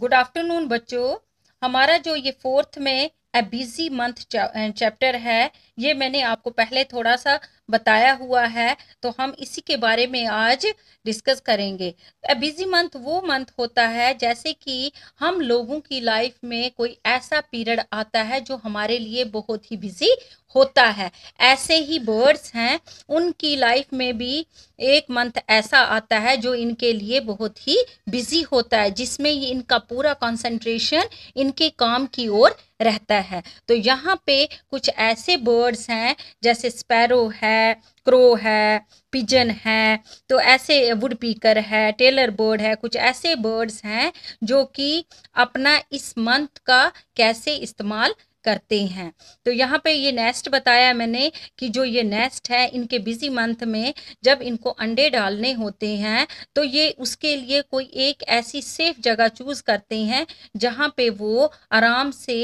good afternoon बच्चों हमारा जो ये फोर्थ में ए बिजी मंथ चैप्टर है ये मैंने आपको पहले थोड़ा सा बताया हुआ है तो हम इसी के बारे में आज डिस्कस करेंगे बिजी मंथ वो मंथ होता है जैसे कि हम लोगों की लाइफ में कोई ऐसा पीरियड आता है जो हमारे लिए बहुत ही बिजी होता है ऐसे ही बर्ड्स हैं उनकी लाइफ में भी एक मंथ ऐसा आता है जो इनके लिए बहुत ही बिजी होता है जिसमें ये इनका पूरा कंसंट्रेशन इनके काम की ओर रहता है तो यहाँ पे कुछ ऐसे बर्ड्स हैं जैसे स्पैरो है क्रो है पिजन है तो ऐसे वुड पीकर है टेलर बर्ड है कुछ ऐसे बर्ड्स हैं जो कि अपना इस मंथ का कैसे इस्तेमाल करते हैं तो यहाँ पे ये नेस्ट बताया मैंने कि जो ये नेस्ट है इनके बिजी मंथ में जब इनको अंडे डालने होते हैं तो ये उसके लिए कोई एक ऐसी सेफ जगह चूज़ करते हैं जहाँ पे वो आराम से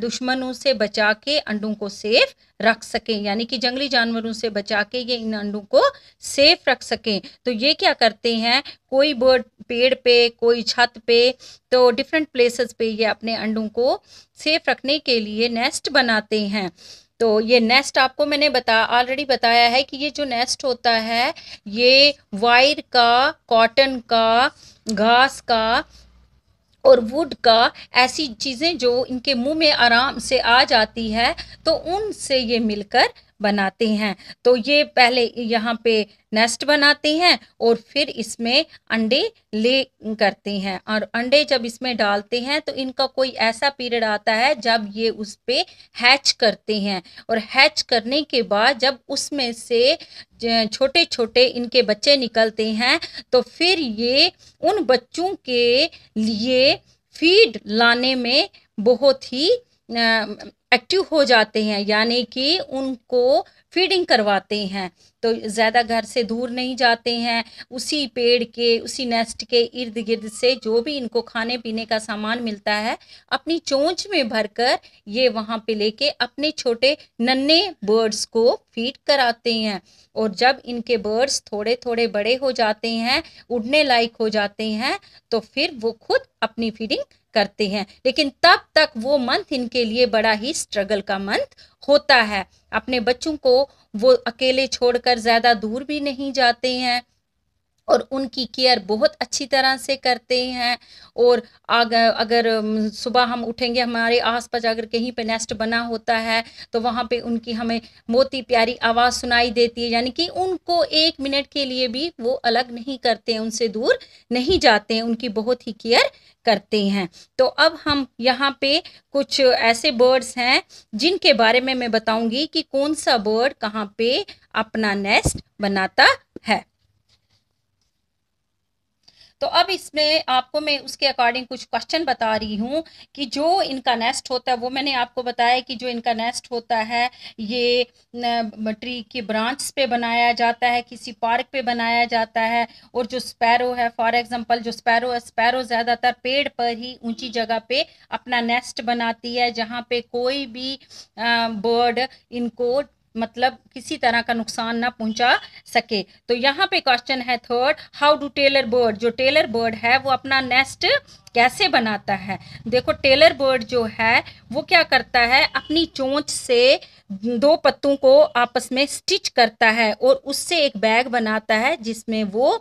दुश्मनों से बचा के अंडों को सेफ रख सकें यानी कि जंगली जानवरों से बचा के ये इन अंडों को सेफ रख सकें तो ये क्या करते हैं कोई बर्ड पेड़ पे कोई छत पे तो डिफरेंट प्लेसेस पे ये अपने अंडों को सेफ रखने के लिए नेस्ट बनाते हैं तो ये नेस्ट आपको मैंने बता ऑलरेडी बताया है कि ये जो नेस्ट होता है ये वायर का कॉटन का घास का और वुड का ऐसी चीज़ें जो इनके मुंह में आराम से आ जाती है तो उनसे ये मिलकर बनाते हैं तो ये पहले यहाँ पे नेस्ट बनाते हैं और फिर इसमें अंडे ले करते हैं और अंडे जब इसमें डालते हैं तो इनका कोई ऐसा पीरियड आता है जब ये उस पर हैच करते हैं और हैच करने के बाद जब उसमें से छोटे छोटे इनके बच्चे निकलते हैं तो फिर ये उन बच्चों के लिए फीड लाने में बहुत ही एक्टिव हो जाते हैं यानी कि उनको फीडिंग करवाते हैं तो ज़्यादा घर से दूर नहीं जाते हैं उसी पेड़ के उसी नेस्ट के इर्द गिर्द से जो भी इनको खाने पीने का सामान मिलता है अपनी चोंच में भरकर ये वहाँ पे लेके अपने छोटे नन्हे बर्ड्स को फीड कराते हैं और जब इनके बर्ड्स थोड़े थोड़े बड़े हो जाते हैं उड़ने लायक हो जाते हैं तो फिर वो खुद अपनी फीडिंग करते हैं लेकिन तब तक वो मंथ इनके लिए बड़ा ही स्ट्रगल का मंथ होता है अपने बच्चों को वो अकेले छोड़कर ज़्यादा दूर भी नहीं जाते हैं और उनकी केयर बहुत अच्छी तरह से करते हैं और अगर अगर सुबह हम उठेंगे हमारे आस पास अगर कहीं पे नेस्ट बना होता है तो वहाँ पे उनकी हमें मोती प्यारी आवाज़ सुनाई देती है यानी कि उनको एक मिनट के लिए भी वो अलग नहीं करते हैं उनसे दूर नहीं जाते हैं उनकी बहुत ही केयर करते हैं तो अब हम यहाँ पे कुछ ऐसे बर्ड्स हैं जिनके बारे में मैं बताऊँगी कि कौन सा बर्ड कहाँ पर अपना नेस्ट बनाता है तो अब इसमें आपको मैं उसके अकॉर्डिंग कुछ क्वेश्चन बता रही हूँ कि जो इनका नेस्ट होता है वो मैंने आपको बताया कि जो इनका नेस्ट होता है ये ट्री के ब्रांच पे बनाया जाता है किसी पार्क पे बनाया जाता है और जो स्पैरो है फॉर एग्जांपल जो स्पैरो है स्पैरो ज़्यादातर पेड़ पर ही ऊंची जगह पे अपना नेस्ट बनाती है जहाँ पे कोई भी बर्ड इनको मतलब किसी तरह का नुकसान ना पहुंचा सके तो यहाँ पे क्वेश्चन है third how do tailor bird जो टेलर बर्ड है वो अपना नेस्ट कैसे बनाता है देखो टेलर बर्ड जो है वो क्या करता है अपनी चोंच से दो पत्तों को आपस में स्टिच करता है और उससे एक बैग बनाता है जिसमें वो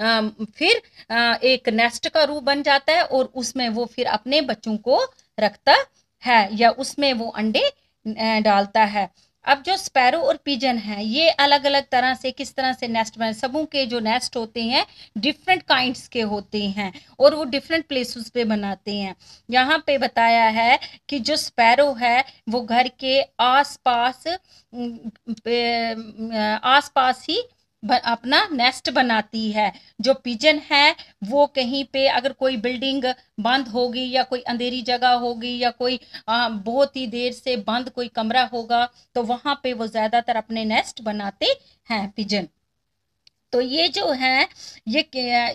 आ, फिर आ, एक नेस्ट का रूप बन जाता है और उसमें वो फिर अपने बच्चों को रखता है या उसमें वो अंडे डालता है अब जो स्पैरो और पिजन है ये अलग अलग तरह से किस तरह से नेस्ट बने सबों के जो नेस्ट होते हैं डिफरेंट काइंड्स के होते हैं और वो डिफरेंट प्लेसेस पे बनाते हैं यहाँ पे बताया है कि जो स्पैरो है वो घर के आसपास आसपास ही अपना नेस्ट बनाती है जो पिजन है वो कहीं पे अगर कोई बिल्डिंग बंद होगी या कोई अंधेरी जगह होगी या कोई बहुत ही देर से बंद कोई कमरा होगा तो वहां पे वो ज़्यादातर अपने नेस्ट बनाते हैं पिजन तो ये जो है ये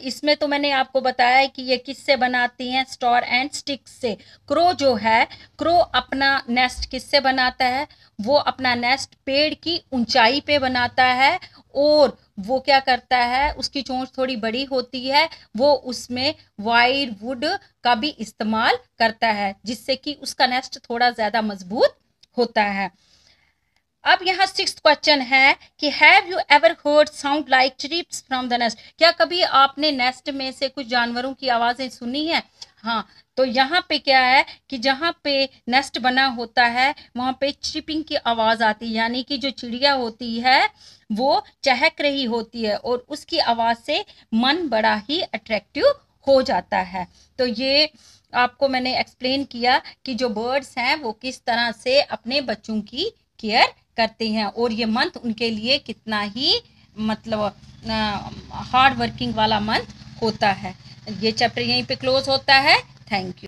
इसमें तो मैंने आपको बताया कि ये किससे बनाती हैं स्टोर एंड स्टिक्स से क्रो जो है क्रो अपना नेस्ट किससे बनाता है वो अपना नेस्ट पेड़ की ऊंचाई पे बनाता है और वो क्या करता है उसकी चोंच थोड़ी बड़ी होती है वो उसमें वायर वुड का भी इस्तेमाल करता है जिससे कि उसका नेस्ट थोड़ा ज़्यादा मजबूत होता है अब यहाँ सिक्स क्वेश्चन है कि have you ever heard sound like chirps from the nest क्या कभी आपने नेस्ट में से कुछ जानवरों की आवाज़ें सुनी है हाँ तो यहाँ पे क्या है कि जहाँ पे नेस्ट बना होता है वहाँ पे चिपिंग की आवाज़ आती है यानी कि जो चिड़िया होती है वो चहक रही होती है और उसकी आवाज़ से मन बड़ा ही अट्रैक्टिव हो जाता है तो ये आपको मैंने एक्सप्लेन किया कि जो बर्ड्स हैं वो किस तरह से अपने बच्चों की केयर करते हैं और ये मंथ उनके लिए कितना ही मतलब हार्ड वर्किंग वाला मंथ होता है ये चैप्टर यहीं पे क्लोज होता है थैंक यू